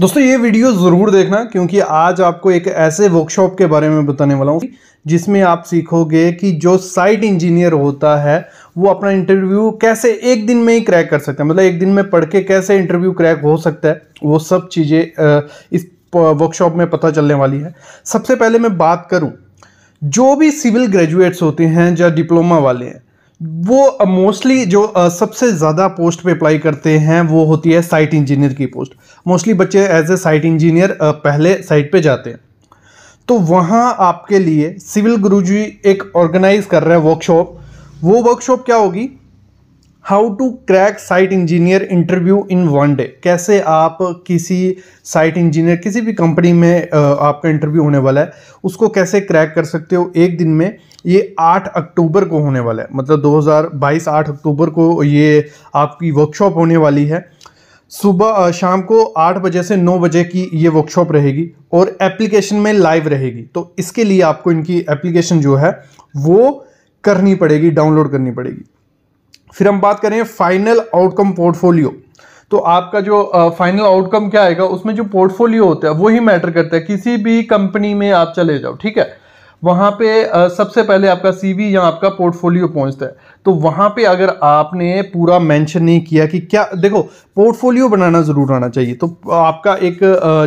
दोस्तों ये वीडियो ज़रूर देखना क्योंकि आज आपको एक ऐसे वर्कशॉप के बारे में बताने वाला हूँ जिसमें आप सीखोगे कि जो साइट इंजीनियर होता है वो अपना इंटरव्यू कैसे एक दिन में ही क्रैक कर सकता है मतलब एक दिन में पढ़ के कैसे इंटरव्यू क्रैक हो सकता है वो सब चीज़ें इस वर्कशॉप में पता चलने वाली है सबसे पहले मैं बात करूँ जो भी सिविल ग्रेजुएट्स होते हैं या डिप्लोमा वाले हैं वो मोस्टली uh, जो uh, सबसे ज़्यादा पोस्ट पे अप्लाई करते हैं वो होती है साइट इंजीनियर की पोस्ट मोस्टली बच्चे एज ए साइट इंजीनियर पहले साइट पे जाते हैं तो वहाँ आपके लिए सिविल गुरुजी एक ऑर्गेनाइज कर रहे हैं वर्कशॉप वो वर्कशॉप क्या होगी how to crack site engineer interview in one day कैसे आप किसी साइट इंजीनियर किसी भी कंपनी में आपका इंटरव्यू होने वाला है उसको कैसे क्रैक कर सकते हो एक दिन में ये 8 अक्टूबर को होने वाला है मतलब 2022 8 अक्टूबर को ये आपकी वर्कशॉप होने वाली है सुबह शाम को आठ बजे से नौ बजे की ये वर्कशॉप रहेगी और एप्लीकेशन में लाइव रहेगी तो इसके लिए आपको इनकी एप्लीकेशन जो है वो करनी पड़ेगी डाउनलोड करनी पड़ेगी फिर हम बात करें फाइनल आउटकम पोर्टफोलियो तो आपका जो फाइनल uh, आउटकम क्या आएगा उसमें जो पोर्टफोलियो होता है वही मैटर करता है किसी भी कंपनी में आप चले जाओ ठीक है वहाँ पे सबसे पहले आपका सीवी या आपका पोर्टफोलियो पहुँचता है तो वहाँ पे अगर आपने पूरा मेंशन नहीं किया कि क्या देखो पोर्टफोलियो बनाना ज़रूर आना चाहिए तो आपका एक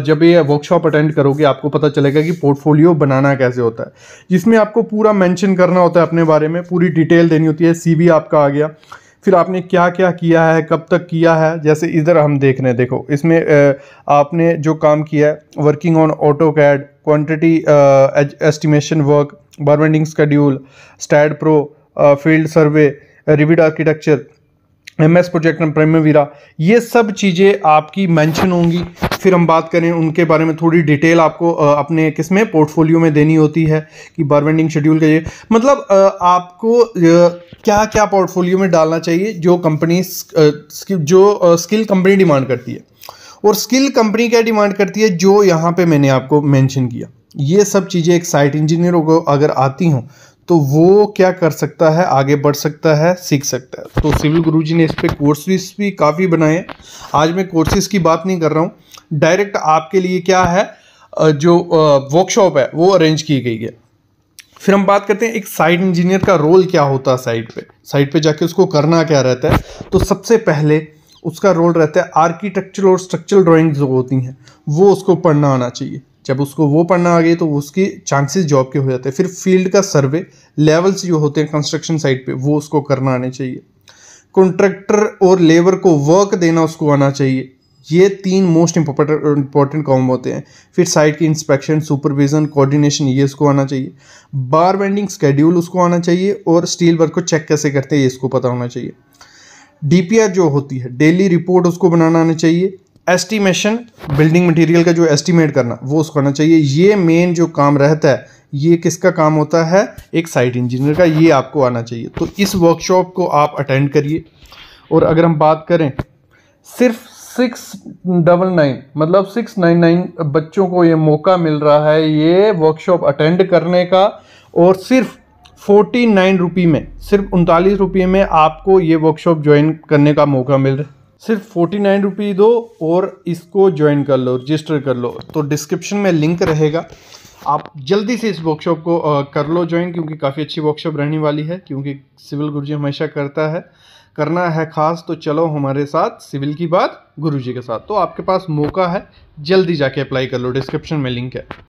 जब ये वर्कशॉप अटेंड करोगे आपको पता चलेगा कि पोर्टफोलियो बनाना कैसे होता है जिसमें आपको पूरा मेंशन करना होता है अपने बारे में पूरी डिटेल देनी होती है सी आपका आ गया फिर आपने क्या क्या किया है कब तक किया है जैसे इधर हम देख रहे हैं देखो इसमें आपने जो काम किया है working on AutoCAD quantity estimation work bar bending schedule STAAD Pro field survey Revit architecture M S project and Primavera ये सब चीज़ें आपकी मेंशन होंगी फिर हम बात करें उनके बारे में थोड़ी डिटेल आपको uh, अपने किस में पोर्टफोलियो में देनी होती है कि बारबेंडिंग शेड्यूल का ये मतलब uh, आपको क्या क्या पोर्टफोलियो में डालना चाहिए जो कंपनी uh, जो स्किल कंपनी डिमांड करती है और स्किल कंपनी क्या डिमांड करती है जो यहाँ पे मैंने आपको मेंशन किया ये सब चीज़ें एक साइट इंजीनियर को अगर आती हों तो वो क्या कर सकता है आगे बढ़ सकता है सीख सकता है तो सिविल जी ने इस पर कोर्सेस भी काफ़ी बनाए हैं आज मैं कोर्सेज की बात नहीं कर रहा हूँ डायरेक्ट आपके लिए क्या है जो वर्कशॉप है वो अरेंज की गई है फिर हम बात करते हैं एक साइट इंजीनियर का रोल क्या होता है साइट पे साइट पे जाके उसको करना क्या रहता है तो सबसे पहले उसका रोल रहता है आर्किटेक्चरल और स्ट्रक्चरल ड्राइंग जो होती हैं वो उसको पढ़ना आना चाहिए जब उसको वो पढ़ना आ गई तो उसकी चांसेस जॉब के हो जाते हैं फिर फील्ड का सर्वे लेवल्स जो होते हैं कंस्ट्रक्शन साइट पे वो उसको करना आना चाहिए कॉन्ट्रैक्टर और लेबर को वर्क देना उसको आना चाहिए ये तीन मोस्ट इंपॉर्टेंट काम होते हैं फिर साइट की इंस्पेक्शन सुपरविजन कोऑर्डिनेशन ये इसको आना चाहिए बार बेंडिंग स्केड्यूल उसको आना चाहिए और स्टील वर्क को चेक कैसे करते हैं ये इसको पता होना चाहिए डीपीआर जो होती है डेली रिपोर्ट उसको बनाना आना चाहिए एस्टिमेशन बिल्डिंग मटेरियल का जो एस्टिमेट करना वो उसको आना चाहिए ये मेन जो काम रहता है ये किसका काम होता है एक साइट इंजीनियर का ये आपको आना चाहिए तो इस वर्कशॉप को आप अटेंड करिए और अगर हम बात करें सिर्फ सिक्स डबल नाइन मतलब सिक्स नाइन नाइन बच्चों को ये मौका मिल रहा है ये वर्कशॉप अटेंड करने का और सिर्फ फोर्टी नाइन रुपी में सिर्फ उनतालीस रुपये में आपको ये वर्कशॉप ज्वाइन करने का मौका मिल रहा है सिर्फ फोर्टी नाइन रुपी दो और इसको ज्वाइन कर लो रजिस्टर कर लो तो डिस्क्रिप्शन में लिंक रहेगा आप जल्दी से इस वर्कशॉप को कर लो ज्वाइन क्योंकि काफ़ी अच्छी वर्कशॉप रहने वाली है क्योंकि सिविल जी हमेशा करता है करना है खास तो चलो हमारे साथ सिविल की बात गुरुजी के साथ तो आपके पास मौका है जल्दी जाके अप्लाई कर लो डिस्क्रिप्शन में लिंक है